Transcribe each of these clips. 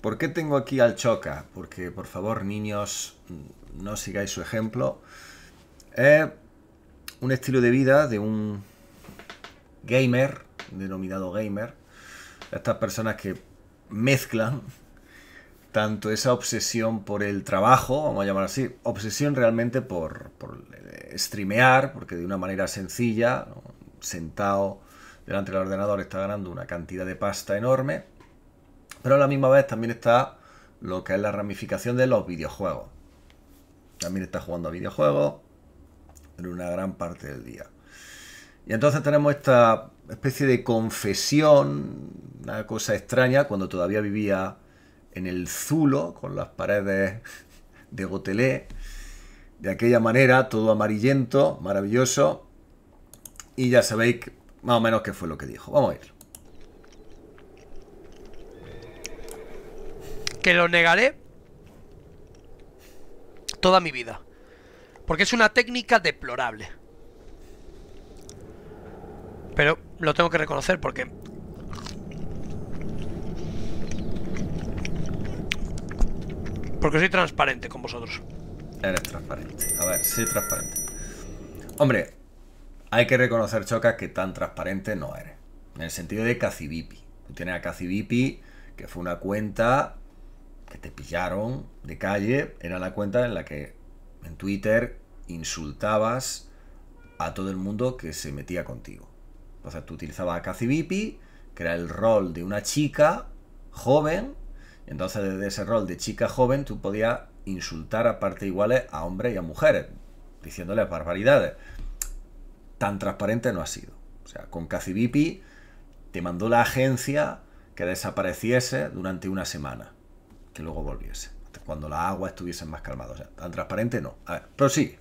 ¿Por qué tengo aquí al Choca? Porque, por favor, niños, no sigáis su ejemplo. Es un estilo de vida de un gamer, denominado gamer. Estas personas que mezclan tanto esa obsesión por el trabajo, vamos a llamar así, obsesión realmente por, por eh, streamear, porque de una manera sencilla, sentado delante del ordenador, está ganando una cantidad de pasta enorme pero a la misma vez también está lo que es la ramificación de los videojuegos. También está jugando a videojuegos en una gran parte del día. Y entonces tenemos esta especie de confesión, una cosa extraña, cuando todavía vivía en el Zulo, con las paredes de Gotelé, de aquella manera, todo amarillento, maravilloso. Y ya sabéis más o menos qué fue lo que dijo. Vamos a ir. que lo negaré toda mi vida. Porque es una técnica deplorable. Pero lo tengo que reconocer porque... Porque soy transparente con vosotros. Eres transparente. A ver, soy transparente. Hombre, hay que reconocer, Choca, que tan transparente no eres. En el sentido de Cacivipi. tiene a Cacivipi, que fue una cuenta que te pillaron de calle era la cuenta en la que en Twitter insultabas a todo el mundo que se metía contigo. Entonces tú utilizabas a Cazibipi, que era el rol de una chica joven, entonces desde ese rol de chica joven tú podías insultar a parte iguales a hombres y a mujeres, diciéndoles barbaridades. Tan transparente no ha sido. O sea, con Cazibipi te mandó la agencia que desapareciese durante una semana que luego volviese. Cuando la agua estuviese más calmadas. O sea, tan transparente no. A ver, sí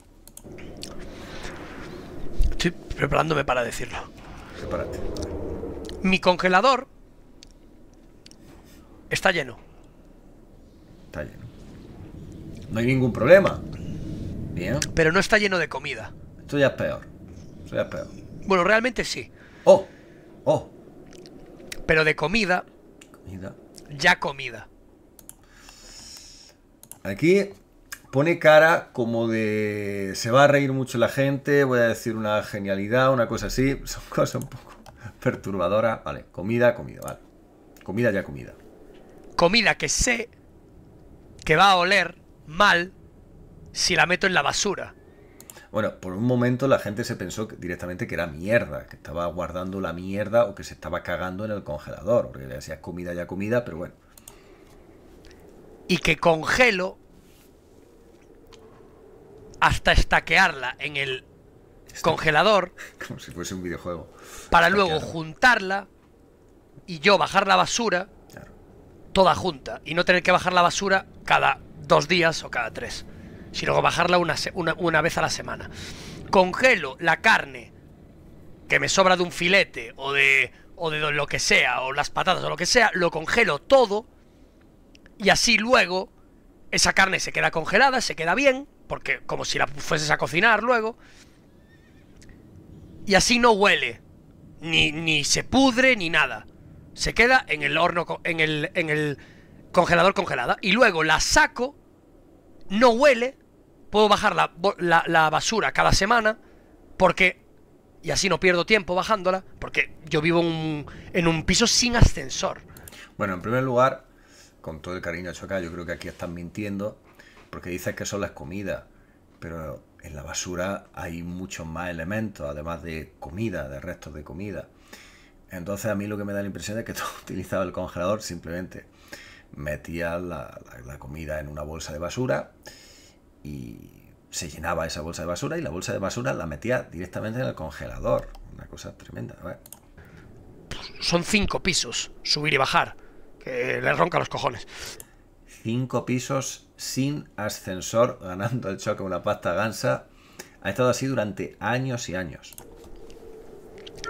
Estoy preparándome para decirlo. Prepárate. Mi congelador está lleno. Está lleno. No hay ningún problema. Bien. Pero no está lleno de comida. Esto ya es peor. Esto ya es peor. Bueno, realmente sí. Oh, oh. Pero de comida. Comida. Ya comida. Aquí pone cara como de se va a reír mucho la gente, voy a decir una genialidad, una cosa así. Son cosas un poco perturbadoras. Vale, comida, comida, vale. Comida ya comida. Comida que sé que va a oler mal si la meto en la basura. Bueno, por un momento la gente se pensó directamente que era mierda, que estaba guardando la mierda o que se estaba cagando en el congelador, porque le decías comida ya comida, pero bueno y que congelo hasta estaquearla en el congelador. Como si fuese un videojuego. Para luego juntarla y yo bajar la basura toda junta y no tener que bajar la basura cada dos días o cada tres, sino bajarla una, una, una vez a la semana. Congelo la carne que me sobra de un filete o de, o de lo que sea, o las patatas o lo que sea, lo congelo todo y así luego esa carne se queda congelada, se queda bien, porque como si la fueses a cocinar luego. Y así no huele, ni, ni se pudre, ni nada. Se queda en el horno, en el, en el congelador congelada. Y luego la saco, no huele, puedo bajar la, basura cada semana, porque... Y así no pierdo tiempo bajándola, porque yo vivo en un piso sin ascensor. Bueno, en primer lugar, con todo el cariño hecho acá, yo creo que aquí están mintiendo, porque dices que son las comidas, pero en la basura hay muchos más elementos, además de comida, de restos de comida. Entonces a mí lo que me da la impresión es que tú utilizabas el congelador simplemente. Metía la, comida en una bolsa de basura y se llenaba esa bolsa de basura y la bolsa de basura la metía directamente en el congelador. Una cosa tremenda. Son cinco pisos, subir y bajar que le ronca los cojones. Cinco pisos sin ascensor, ganando el choque con una pasta gansa. Ha estado así durante años y años.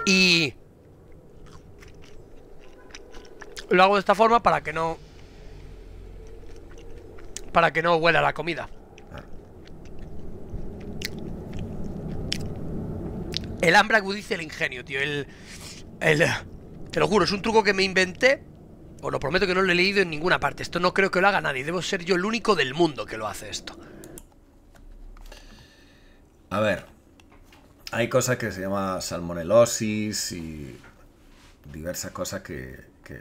Y lo hago de esta forma para que no para que no huela la comida. El hambre agudiza el ingenio, tío. El, el, te lo juro, es un truco que me inventé os lo prometo que no lo he leído en ninguna parte. Esto no creo que lo haga nadie. Debo ser yo el único del mundo que lo hace esto. A ver. Hay cosas que se llaman salmonelosis y diversas cosas que,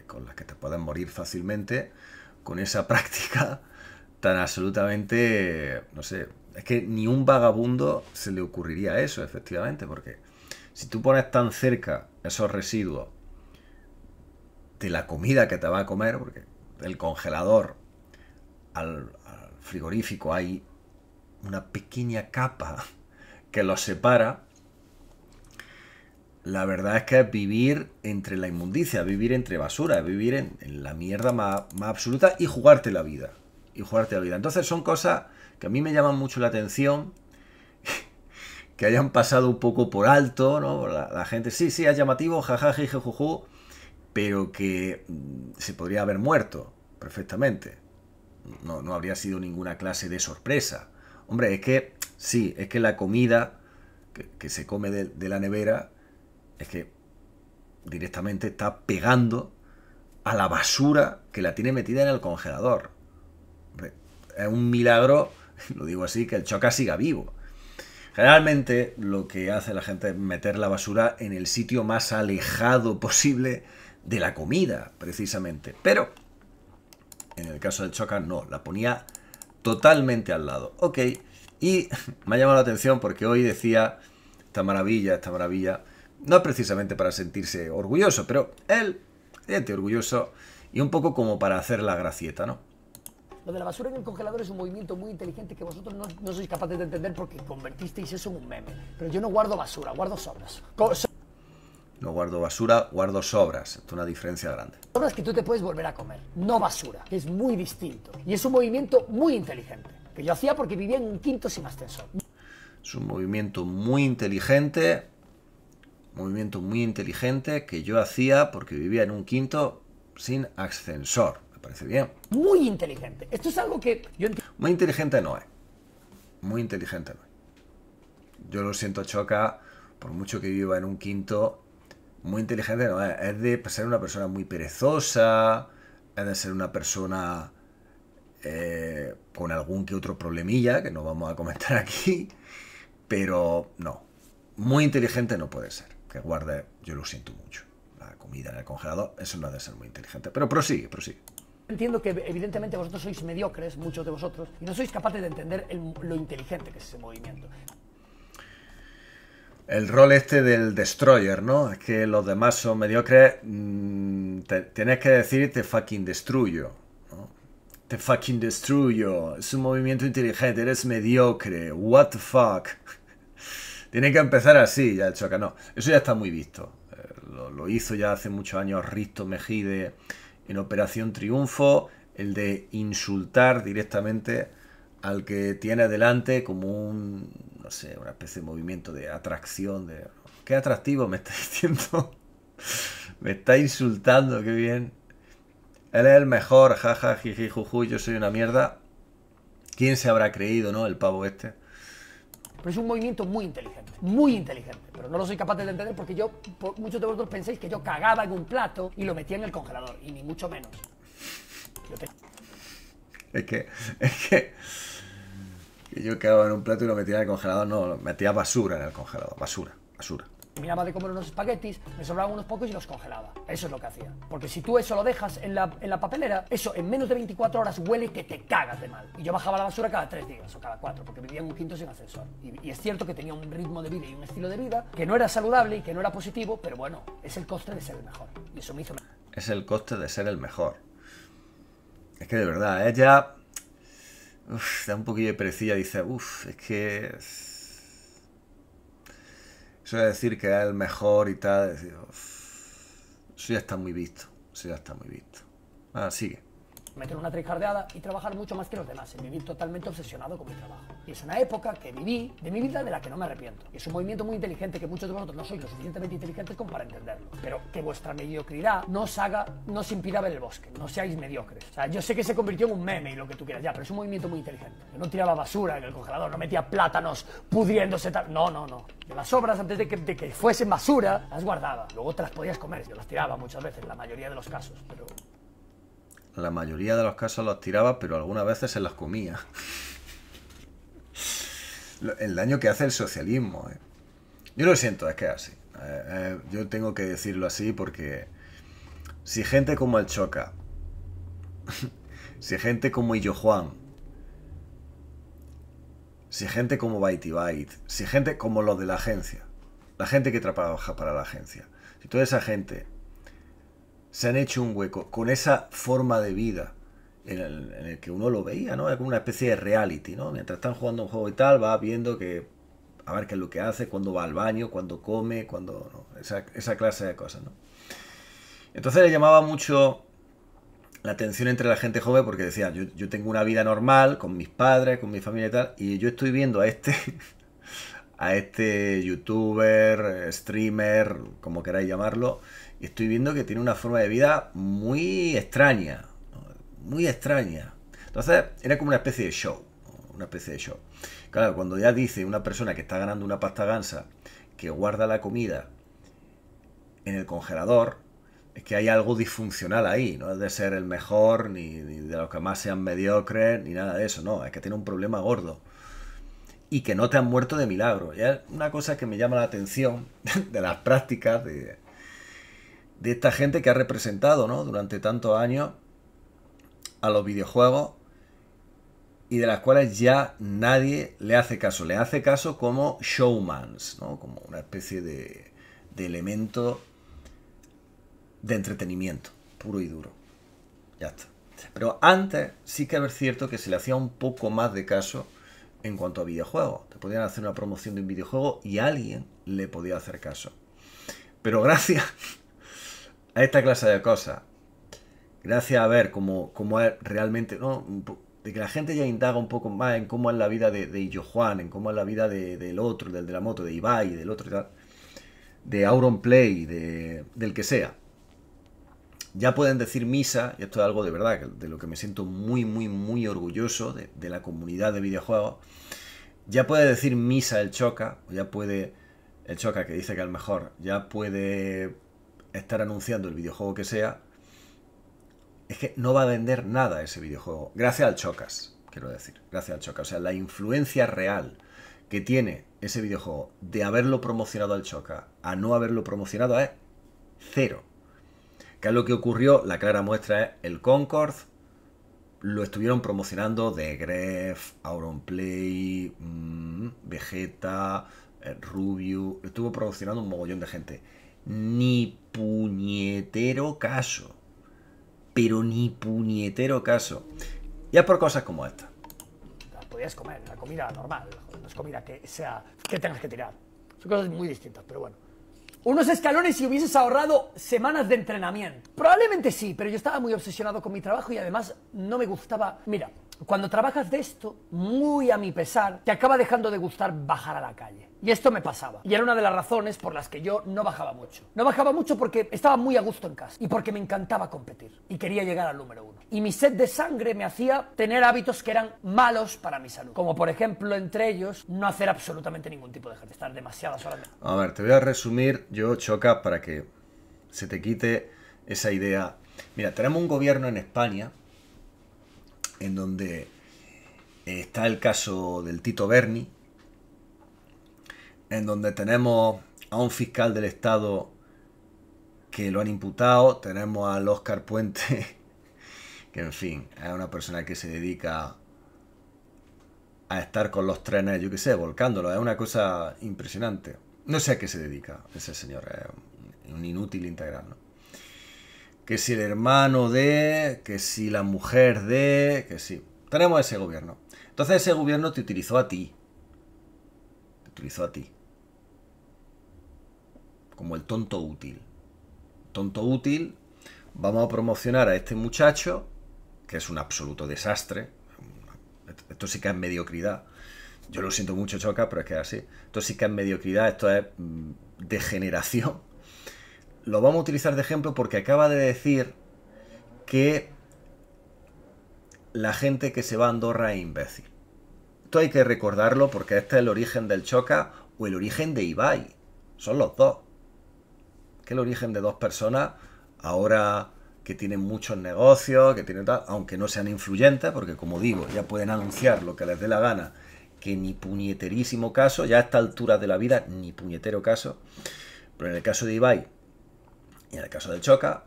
con las que te pueden morir fácilmente con esa práctica tan absolutamente, no sé, es que ni un vagabundo se le ocurriría eso, efectivamente, porque si tú pones tan cerca esos residuos de la comida que te va a comer, porque del congelador al, frigorífico hay una pequeña capa que los separa, la verdad es que es vivir entre la inmundicia, vivir entre basura, vivir en, la mierda más, absoluta y jugarte la vida. Y jugarte la vida. Entonces son cosas que a mí me llaman mucho la atención, que hayan pasado un poco por alto, ¿no? La, gente, sí, sí, es llamativo, jajaja, jejuju, pero que mm, se podría haber muerto perfectamente. No, habría sido ninguna clase de sorpresa. Hombre, es que sí, es que la comida que, se come de, de la nevera es que directamente está pegando a la basura que la tiene metida en el congelador. Es un milagro, lo digo así, que el choca siga vivo. Generalmente lo que hace la gente es meter la basura en el sitio más alejado posible de la comida, precisamente. Pero en el caso del Choca no, la ponía totalmente al lado. Ok, y me ha llamado la atención porque hoy decía, esta maravilla, esta maravilla, no es precisamente para sentirse orgulloso, pero él siente orgulloso y un poco como para hacer la gracieta, ¿no? Lo de la basura en el congelador es un movimiento muy inteligente que vosotros no, sois capaces de entender porque convertisteis eso en un meme. Pero yo no guardo basura, guardo sobras. No guardo basura, guardo sobras. Es una diferencia grande. Sobras que tú te puedes volver a comer, no basura, es muy distinto. Y es un movimiento muy inteligente, que yo hacía porque vivía en un quinto sin ascensor. Es un movimiento muy inteligente, movimiento muy inteligente que yo hacía porque vivía en un quinto sin ascensor. Me parece bien. Muy inteligente. Esto es algo que yo Muy inteligente no es. Muy inteligente no Yo lo siento, Choca, por mucho que viva en un quinto, muy inteligente no es, de ser una persona muy perezosa, es de ser una persona eh, con algún que otro problemilla que no vamos a comentar aquí, pero no, muy inteligente no puede ser, que guarde, yo lo siento mucho, la comida en el congelador, eso no ha de ser muy inteligente, pero prosigue, prosigue. Entiendo que evidentemente vosotros sois mediocres, muchos de vosotros, y no sois capaces de entender lo inteligente que es ese movimiento el rol este del destroyer, ¿no? Es que los demás son mediocres. Mm, tienes que decir te fucking destruyo. Te fucking destruyo. Es un movimiento inteligente. Eres mediocre. What the fuck. Tiene que empezar así, ya el choca. No, eso ya está muy visto. Eh, lo, lo, hizo ya hace muchos años Risto Mejide en Operación Triunfo. El de insultar directamente al que tiene adelante como un, no sé, una especie de movimiento de atracción, de... Qué atractivo me está diciendo. me está insultando, qué bien. Él es el mejor, jaja, jiji, juju, yo soy una mierda. ¿Quién se habrá creído, no? El pavo este. Pero pues es un movimiento muy inteligente, muy inteligente. Pero no lo soy capaz de entender porque yo, muchos de vosotros pensáis que yo cagaba en un plato y lo metía en el congelador, y ni mucho menos es que, es que, yo quedaba en un plato y lo metía en el congelador, no, metía basura en el congelador, basura, basura. Miraba de comer unos espaguetis, me sobraban unos pocos y los congelaba. Eso es lo que hacía. Porque si tú eso lo dejas en la, en la papelera, eso en menos de 24 horas huele que te cagas de mal. Y yo bajaba la basura cada tres días o cada cuatro, porque vivía en un quinto sin ascensor. Y, y es cierto que tenía un ritmo de vida y un estilo de vida que no era saludable y que no era positivo, pero bueno, es el coste de ser el mejor. Y eso me hizo... Es el coste de ser el mejor. Es que de verdad, ella ¿eh? uf, da un poquillo de perecilla, dice, uff, es que... Eso de decir que es el mejor y tal, eso ya está muy visto, eso ya está muy visto. Ah, sigue meter una tricardeada y trabajar mucho más que los demás y vivir totalmente obsesionado con mi trabajo. Y es una época que viví de mi vida de la que no me arrepiento. Y es un movimiento muy inteligente que muchos de vosotros no sois lo suficientemente inteligentes como para entenderlo. Pero que vuestra mediocridad no os haga, no os impida ver el bosque, no seáis mediocres. O sea, yo sé que se convirtió en un meme y lo que tú quieras ya, pero es un movimiento muy inteligente. Yo no tiraba basura en el congelador, no metía plátanos pudriéndose tal. No, no, no. las obras antes de que, de que fuesen basura, las guardaba. Luego te las podías comer, yo las tiraba muchas veces, en la mayoría de los casos, pero la mayoría de los casos los tiraba, pero algunas veces se las comía. el daño que hace el socialismo. ¿eh? Yo lo siento, es que es así. Eh, eh, yo tengo que decirlo así porque si gente como el Choca, si gente como Illo Juan, si gente como Baiti Bait, si gente como los de la agencia, la gente que trabaja para la agencia, si toda esa gente se han hecho un hueco con esa forma de vida en el, que uno lo veía, ¿no? como una especie de reality, ¿no? Mientras están jugando un juego y tal, va viendo que a ver qué es lo que hace, cuando va al baño, cuando come, cuando. Esa, clase de cosas, ¿no? Entonces le llamaba mucho la atención entre la gente joven porque decía, yo, yo, tengo una vida normal con mis padres, con mi familia y tal, y yo estoy viendo a este, a este youtuber, streamer, como queráis llamarlo, y estoy viendo que tiene una forma de vida muy extraña, muy extraña. Entonces era como una especie de show, una especie de show. Claro, cuando ya dice una persona que está ganando una pasta gansa, que guarda la comida en el congelador, es que hay algo disfuncional ahí, no es de ser el mejor, ni, de los que más sean mediocres, ni nada de eso, no, es que tiene un problema gordo y que no te han muerto de milagro. Y es una cosa que me llama la atención de las prácticas de, de esta gente que ha representado ¿no? durante tantos años a los videojuegos y de las cuales ya nadie le hace caso. Le hace caso como showmans, ¿no? como una especie de, de elemento de entretenimiento, puro y duro. Ya está. Pero antes sí que es cierto que se le hacía un poco más de caso en cuanto a videojuegos. Te podían hacer una promoción de un videojuego y alguien le podía hacer caso. Pero gracias a esta clase de cosas, gracias a ver cómo, cómo es realmente, de que la gente ya indaga un poco más en cómo es la vida de, de Illo Juan, en cómo es la vida del otro, del de la moto, de Ibai, del otro y tal, de Auron Play, de, del que sea. Ya pueden decir misa, y esto es algo de verdad, de lo que me siento muy, muy, muy orgulloso de, la comunidad de videojuegos. Ya puede decir misa el Choca, ya puede, el Choca que dice que al mejor, ya puede estar anunciando el videojuego que sea, es que no va a vender nada ese videojuego. Gracias al Chocas, quiero decir. Gracias al Chocas. O sea, la influencia real que tiene ese videojuego de haberlo promocionado al Choca a no haberlo promocionado es cero. Que es lo que ocurrió, la clara muestra es el Concord. Lo estuvieron promocionando de Gref, Auronplay, Play, mm, Vegeta, eh, Rubio. estuvo promocionando un mogollón de gente ni puñetero caso. Pero ni puñetero caso. Ya por cosas como esta. Podías comer la comida normal, no es comida que sea que tengas que tirar. Son cosas muy distintas, pero bueno. Unos escalones y hubieses ahorrado semanas de entrenamiento. Probablemente sí, pero yo estaba muy obsesionado con mi trabajo y además no me gustaba. Mira, cuando trabajas de esto, muy a mi pesar, te acaba dejando de gustar bajar a la calle. Y esto me pasaba. Y era una de las razones por las que yo no bajaba mucho. No bajaba mucho porque estaba muy a gusto en casa y porque me encantaba competir y quería llegar al número uno. Y mi sed de sangre me hacía tener hábitos que eran malos para mi salud. Como por ejemplo, entre ellos, no hacer absolutamente ningún tipo de ejercicio, estar demasiado horas. A ver, te voy a resumir yo, Choca, para que se te quite esa idea. Mira, tenemos un gobierno en España en donde eh, está el caso del Tito Berni, en donde tenemos a un fiscal del Estado que lo han imputado, tenemos al Oscar Puente, que en fin, es una persona que se dedica a estar con los trenes, yo qué sé, volcándolo, es una cosa impresionante. No sé a qué se dedica ese señor, es un inútil integral, que si el hermano de, que si la mujer de, que si... Tenemos ese gobierno. Entonces ese gobierno te utilizó a ti. Te utilizó a ti. Como el tonto útil. Tonto útil, vamos a promocionar a este muchacho, que es un absoluto desastre. Esto sí que es mediocridad. Yo lo siento mucho, Choca, pero es que es así. Esto sí que es mediocridad, esto es mm, degeneración lo vamos a utilizar de ejemplo porque acaba de decir que la gente que se va a Andorra es imbécil. Esto hay que recordarlo porque este es el origen del Choca o el origen de Ibai. Son los dos. Que el origen de dos personas ahora que tienen muchos negocios, que tienen tal, aunque no sean influyentes, porque como digo, ya pueden anunciar lo que les dé la gana, que ni puñeterísimo caso, ya a esta altura de la vida, ni puñetero caso. Pero en el caso de Ibai, en el caso de Choca,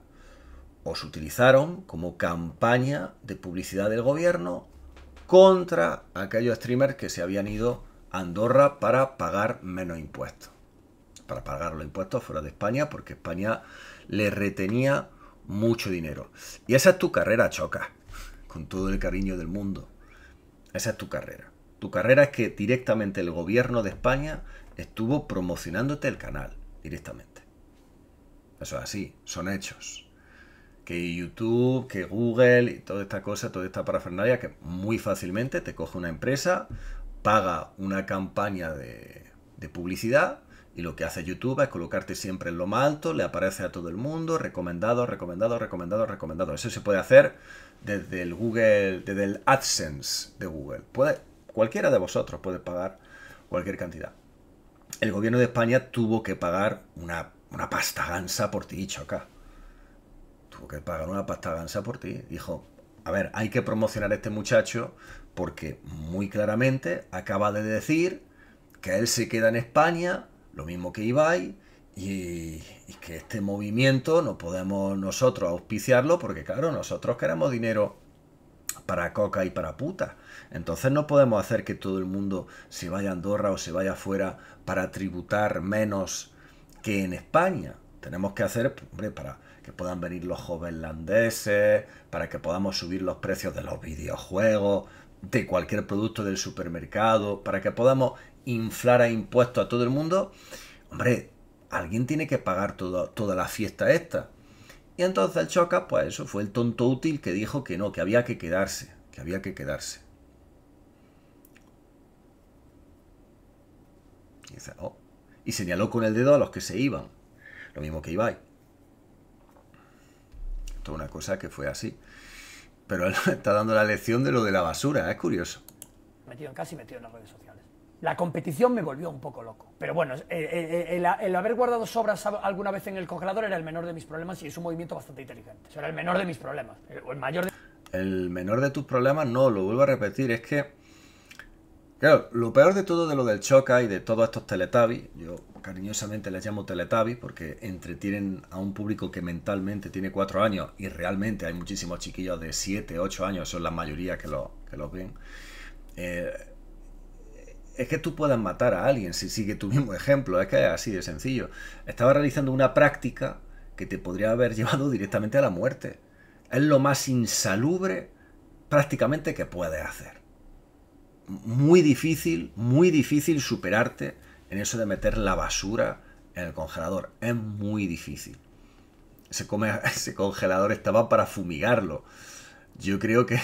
os utilizaron como campaña de publicidad del gobierno contra aquellos streamers que se habían ido a Andorra para pagar menos impuestos. Para pagar los impuestos fuera de España, porque España le retenía mucho dinero. Y esa es tu carrera, Choca, con todo el cariño del mundo. Esa es tu carrera. Tu carrera es que directamente el gobierno de España estuvo promocionándote el canal, directamente. Eso es así, son hechos. Que YouTube, que Google y toda esta cosa, toda esta parafernalia, que muy fácilmente te coge una empresa, paga una campaña de, publicidad y lo que hace YouTube es colocarte siempre en lo más alto, le aparece a todo el mundo, recomendado, recomendado, recomendado, recomendado. Eso se puede hacer desde el Google, desde el AdSense de Google. Puede, cualquiera de vosotros puede pagar cualquier cantidad. El gobierno de España tuvo que pagar una una pasta gansa por ti, Choca. Tuvo que pagar una pasta gansa por ti. Dijo, a ver, hay que promocionar a este muchacho porque muy claramente acaba de decir que él se queda en España, lo mismo que Ibai, y, y, que este movimiento no podemos nosotros auspiciarlo porque claro, nosotros queremos dinero para coca y para puta. Entonces no podemos hacer que todo el mundo se vaya a Andorra o se vaya afuera para tributar menos que en España tenemos que hacer para que puedan venir los jovenlandeses, para que podamos subir los precios de los videojuegos, de cualquier producto del supermercado, para que podamos inflar a impuestos a todo el mundo, hombre, alguien tiene que pagar toda la fiesta esta. Y entonces el Choca, pues eso fue el tonto útil que dijo que no, que había que quedarse, que había que quedarse. Y dice, oh, y señaló con el dedo a los que se iban. Lo mismo que Ibai. Toda una cosa que fue así. Pero él está dando la lección de lo de la basura, es curioso. Metido en metido en las redes sociales. La competición me volvió un poco loco. Pero bueno, eh, eh, eh, el, haber guardado sobras alguna vez en el congelador era el menor de mis problemas y es un movimiento bastante inteligente. era el menor de mis problemas. mayor El menor de tus problemas, no, lo vuelvo a repetir, es que Claro, lo peor de todo de lo del Choca y de todos estos Teletubbies, yo cariñosamente les llamo Teletubbies porque entretienen a un público que mentalmente tiene cuatro años y realmente hay muchísimos chiquillos de 7, 8 años, son la mayoría que, que los ven. Eh, es que tú puedas matar a alguien si sigue tu mismo ejemplo, es que es así de sencillo. Estaba realizando una práctica que te podría haber llevado directamente a la muerte. Es lo más insalubre prácticamente que puedes hacer muy difícil, muy difícil superarte en eso de meter la basura en el congelador. Es muy difícil. Ese, congelador estaba para fumigarlo. Yo creo que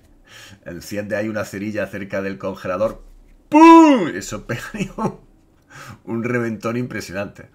enciende ahí una cerilla cerca del congelador. ¡Pum! Eso pega un reventón impresionante.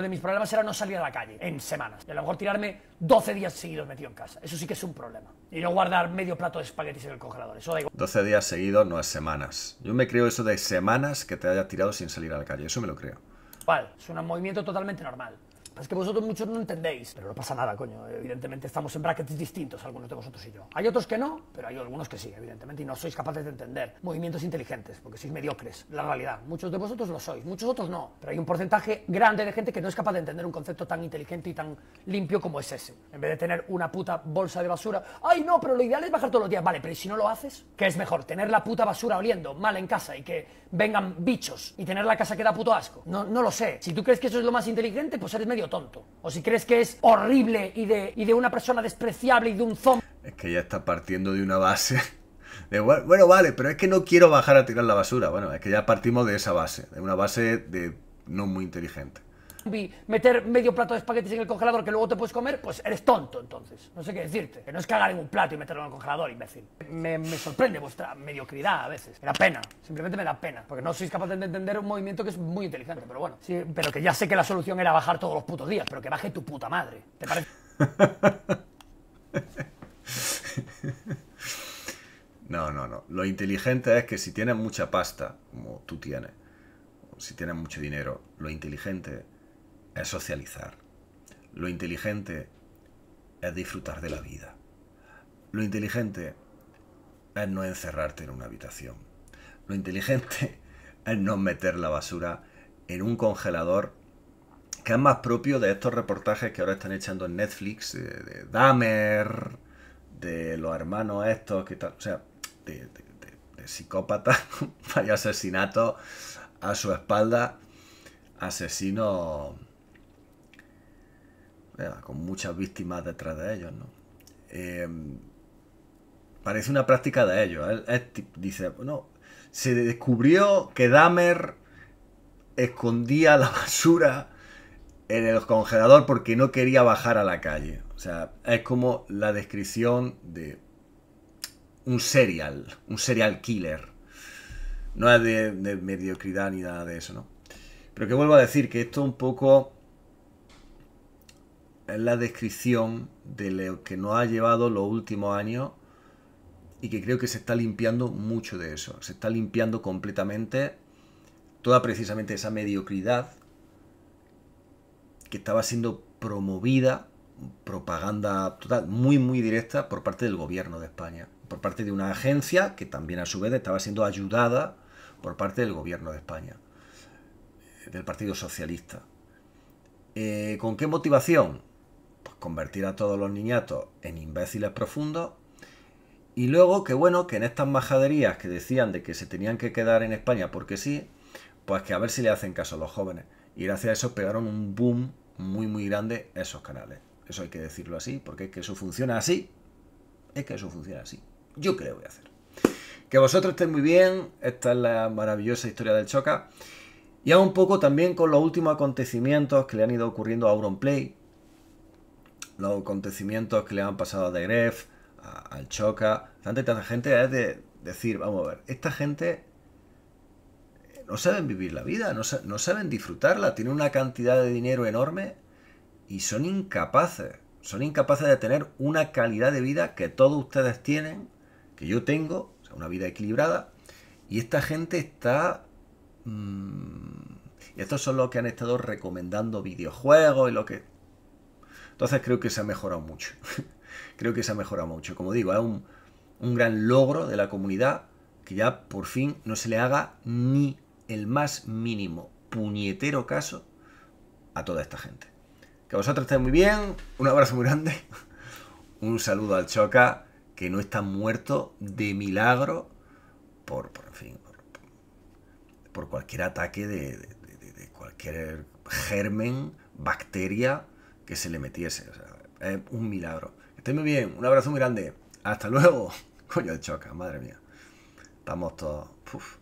Uno de mis problemas era no salir a la calle en semanas. Y a lo mejor tirarme 12 días seguidos metido en casa. Eso sí que es un problema. Y no guardar medio plato de espaguetis en el congelador. Eso da igual. 12 días seguidos no es semanas. Yo me creo eso de semanas que te haya tirado sin salir a la calle. Eso me lo creo. Vale, es un movimiento totalmente normal. Es que vosotros muchos no entendéis, pero no pasa nada, coño. Evidentemente estamos en brackets distintos, algunos de vosotros y yo. Hay otros que no, pero hay algunos que sí, evidentemente, y no sois capaces de entender movimientos inteligentes, porque sois mediocres, la realidad. Muchos de vosotros lo sois, muchos otros no, pero hay un porcentaje grande de gente que no es capaz de entender un concepto tan inteligente y tan limpio como es ese. En vez de tener una puta bolsa de basura, ay no, pero lo ideal es bajar todos los días, vale, pero si no lo haces? ¿Qué es mejor? ¿Tener la puta basura oliendo mal en casa y que vengan bichos y tener la casa que da puto asco? No, no lo sé. Si tú crees que eso es lo más inteligente, pues eres medio tonto. O si crees que es horrible y de, una persona despreciable y de un zombie. Es que ya está partiendo de una base. bueno, vale, pero es que no quiero bajar a tirar la basura. Bueno, es que ya partimos de esa base, de una base de no muy inteligente meter medio plato de espaguetis en el congelador que luego te puedes comer, pues eres tonto entonces. No sé qué decirte. Que no es cagar en un plato y meterlo en el congelador, imbécil. Me, me sorprende vuestra mediocridad a veces. Me da pena. Simplemente me da pena. Porque no sois capaces de entender un movimiento que es muy inteligente. Pero bueno, pero que ya sé que la solución era bajar todos los putos días, pero que baje tu puta madre. ¿Te parece? No, no, no. Lo inteligente es que si tienes mucha pasta, como tú tienes, si tienes mucho dinero, lo inteligente socializar. Lo inteligente es disfrutar de la vida. Lo inteligente es no encerrarte en una habitación. Lo inteligente es no meter la basura en un congelador que es más propio de estos reportajes que ahora están echando en Netflix, eh, de, Dahmer, de los hermanos estos, que o sea, de, psicópata, asesinatos a su espalda, asesino con muchas víctimas detrás de ellos, ¿no? Eh, parece una práctica de ellos. dice, bueno, se descubrió que Dahmer escondía la basura en el congelador porque no quería bajar a la calle. O sea, es como la descripción de un serial, un serial killer. No es de, mediocridad ni nada de eso, ¿no? Pero que vuelvo a decir que esto un poco es la descripción de lo que nos ha llevado los últimos años y que creo que se está limpiando mucho de eso. Se está limpiando completamente toda precisamente esa mediocridad que estaba siendo promovida, propaganda total, muy, muy directa por parte del gobierno de España, por parte de una agencia que también a su vez estaba siendo ayudada por parte del gobierno de España, del Partido Socialista. Eh, ¿Con qué motivación? convertir a todos los niñatos en imbéciles profundos. Y luego que bueno, que en estas majaderías que decían de que se tenían que quedar en España porque sí, pues que a ver si le hacen caso a los jóvenes. Y gracias a eso pegaron un boom muy muy grande esos canales. Eso hay que decirlo así, porque es que eso funciona así. Es que eso funciona así. Yo creo que voy a hacer. Que vosotros estén muy bien. Esta es la maravillosa historia del Choca. Y aún un poco también con los últimos acontecimientos que le han ido ocurriendo a Auronplay los acontecimientos que le han pasado a De Gref, al Choca, tanta y tanta gente, es de decir, vamos a ver, esta gente eh, no saben vivir la vida, no, saben disfrutarla, tienen una cantidad de dinero enorme y son incapaces, son incapaces de tener una calidad de vida que todos ustedes tienen, que yo tengo, o sea, una vida equilibrada, y esta gente está... Mm, estos son los que han estado recomendando videojuegos y lo que entonces creo que se ha mejorado mucho. creo que se ha mejorado mucho. Como digo, es un, un gran logro de la comunidad que ya por fin no se le haga ni el más mínimo puñetero caso a toda esta gente. Que vosotros estéis muy bien, un abrazo muy grande, un saludo al Choca, que no está muerto de milagro por, fin, cualquier ataque de cualquier germen, bacteria que se le metiese. O sea, es un milagro. Estén muy bien, un abrazo muy grande. Hasta luego. Coño, de choca, madre mía. Estamos todos. Puf.